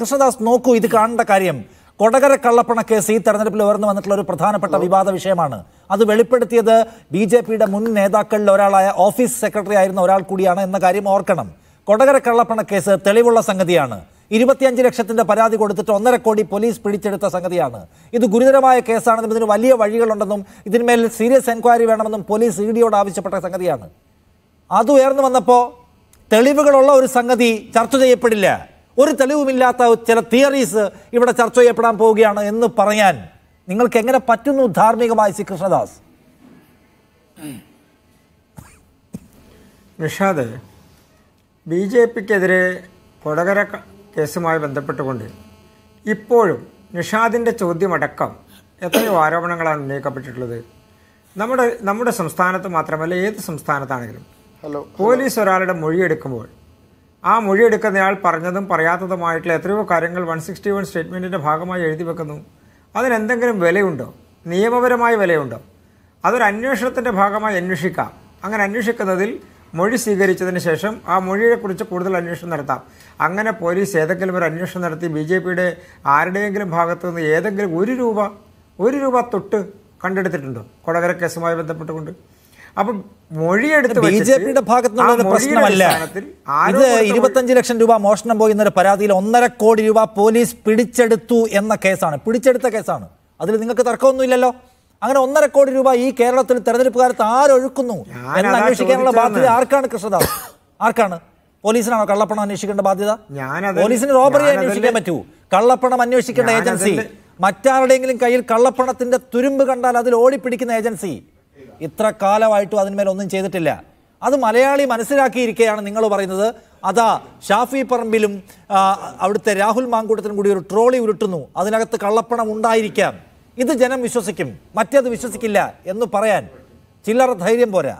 കൃഷ്ണദാസ് നോക്കൂ ഇത് കാണേണ്ട കാര്യം കൊടകര കള്ളപ്പണ കേസ് ഈ തെരഞ്ഞെടുപ്പിൽ ഉയർന്നു വന്നിട്ടുള്ള ഒരു പ്രധാനപ്പെട്ട വിവാദ വിഷയമാണ് അത് വെളിപ്പെടുത്തിയത് ബി ജെ പിയുടെ മുൻ നേതാക്കളിൽ ഒരാളായ ഓഫീസ് സെക്രട്ടറി ആയിരുന്ന ഒരാൾ കൂടിയാണ് എന്ന കാര്യം ഓർക്കണം കൊടകര കള്ളപ്പണ കേസ് തെളിവുള്ള സംഗതിയാണ് ഇരുപത്തിയഞ്ച് ലക്ഷത്തിന്റെ പരാതി കൊടുത്തിട്ട് ഒന്നര കോടി പോലീസ് പിടിച്ചെടുത്ത സംഗതിയാണ് ഇത് ഗുരുതരമായ കേസാണെന്നും ഇതിന് വലിയ വഴികളുണ്ടെന്നും ഇതിന്മേൽ സീരിയസ് എൻക്വയറി വേണമെന്നും പോലീസ് ഇ ഡിയോട് ആവശ്യപ്പെട്ട സംഗതിയാണ് അത് ഉയർന്നു വന്നപ്പോൾ തെളിവുകളുള്ള ഒരു സംഗതി ചർച്ച ചെയ്യപ്പെടില്ല ഒരു തെളിവുമില്ലാത്ത ചില തിയറീസ് ഇവിടെ ചർച്ച ചെയ്യപ്പെടാൻ പോവുകയാണ് എന്ന് പറയാൻ നിങ്ങൾക്ക് എങ്ങനെ പറ്റുന്നു ധാർമ്മികമായി ശ്രീ കൃഷ്ണദാസ് നിഷാദ് ബി ജെ പിക്കെതിരെ കൊടകര കേസുമായി ബന്ധപ്പെട്ടുകൊണ്ട് ഇപ്പോഴും നിഷാദിൻ്റെ ചോദ്യമടക്കം എത്രയോ ആരോപണങ്ങളാണ് ഉന്നയിക്കപ്പെട്ടിട്ടുള്ളത് നമ്മുടെ നമ്മുടെ സംസ്ഥാനത്ത് മാത്രമല്ല ഏത് സംസ്ഥാനത്താണെങ്കിലും പോലീസ് ഒരാളുടെ മൊഴിയെടുക്കുമ്പോൾ ആ എടുക്കുന്നയാൾ പറഞ്ഞതും പറയാത്തതുമായിട്ടുള്ള എത്രയോ കാര്യങ്ങൾ വൺ സിക്സ്റ്റി വൺ സ്റ്റേറ്റ്മെൻറ്റിൻ്റെ ഭാഗമായി എഴുതി വെക്കുന്നു അതിനെന്തെങ്കിലും വിലയുണ്ടോ നിയമപരമായ വിലയുണ്ടോ അതൊരു അന്വേഷണത്തിൻ്റെ ഭാഗമായി അന്വേഷിക്കാം അങ്ങനെ അന്വേഷിക്കുന്നതിൽ മൊഴി സ്വീകരിച്ചതിന് ശേഷം ആ മൊഴിയെക്കുറിച്ച് കൂടുതൽ അന്വേഷണം നടത്താം അങ്ങനെ പോലീസ് ഏതെങ്കിലും ഒരു അന്വേഷണം നടത്തി ബി ജെ പിയുടെ ആരുടെയെങ്കിലും ഭാഗത്തു നിന്ന് ഏതെങ്കിലും ഒരു രൂപ ഒരു രൂപ തൊട്ട് കണ്ടെടുത്തിട്ടുണ്ടോ കൊടകര കേസുമായി ബന്ധപ്പെട്ടുകൊണ്ട് അപ്പം മൊഴിയെടുത്ത് ബി ജെ പിയുടെ ഭാഗത്തുനിന്നുള്ള പ്രശ്നമല്ല ഇത് ഇരുപത്തഞ്ച് ലക്ഷം രൂപ മോഷണം പോയി എന്നൊരു പരാതിയിൽ ഒന്നര കോടി രൂപ പോലീസ് പിടിച്ചെടുത്തു എന്ന കേസാണ് പിടിച്ചെടുത്ത കേസാണ് അതിൽ നിങ്ങൾക്ക് തർക്കമൊന്നുമില്ലല്ലോ അങ്ങനെ ഒന്നര കോടി രൂപ ഈ കേരളത്തിൽ തെരഞ്ഞെടുപ്പ് കാലത്ത് ആരൊഴുക്കുന്നു എന്ന് അന്വേഷിക്കാനുള്ള ബാധ്യത ആർക്കാണ് കൃഷ്ണദാസ് ആർക്കാണ് പോലീസിനാണോ കള്ളപ്പണം അന്വേഷിക്കേണ്ട ബാധ്യത പോലീസിന് റോബറി അന്വേഷിക്കാൻ പറ്റൂ കള്ളപ്പണം അന്വേഷിക്കേണ്ട ഏജൻസി മറ്റാരുടെയെങ്കിലും കയ്യിൽ കള്ളപ്പണത്തിന്റെ തുരുമ്പ് കണ്ടാൽ അതിൽ ഓടിപ്പിടിക്കുന്ന ഏജൻസി ഇത്ര കാലമായിട്ടും അതിന്മേൽ ഒന്നും ചെയ്തിട്ടില്ല അത് മലയാളി മനസ്സിലാക്കിയിരിക്കുകയാണ് നിങ്ങൾ പറയുന്നത് അതാ ഷാഫി പറമ്പിലും അവിടുത്തെ രാഹുൽ മാങ്കൂട്ടത്തിനും കൂടി ഒരു ട്രോളി ഉരുട്ടുന്നു അതിനകത്ത് കള്ളപ്പണം ഉണ്ടായിരിക്കാം ഇത് ജനം വിശ്വസിക്കും മറ്റേത് വിശ്വസിക്കില്ല എന്ന് പറയാൻ ചില്ലറ ധൈര്യം പോരാ